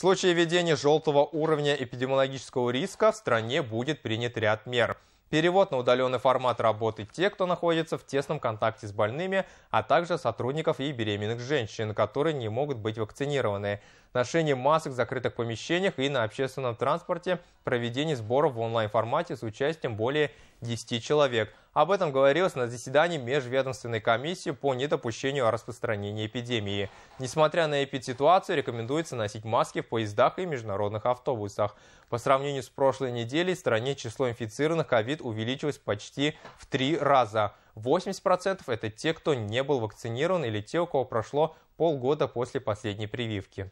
В случае введения желтого уровня эпидемиологического риска в стране будет принят ряд мер. Перевод на удаленный формат работы те, кто находится в тесном контакте с больными, а также сотрудников и беременных женщин, которые не могут быть вакцинированы ношение масок в закрытых помещениях и на общественном транспорте, проведение сборов в онлайн-формате с участием более 10 человек. Об этом говорилось на заседании Межведомственной комиссии по недопущению распространения эпидемии. Несмотря на эпидситуацию, рекомендуется носить маски в поездах и международных автобусах. По сравнению с прошлой неделей в стране число инфицированных ковид увеличилось почти в три раза. 80% это те, кто не был вакцинирован или те, у кого прошло полгода после последней прививки.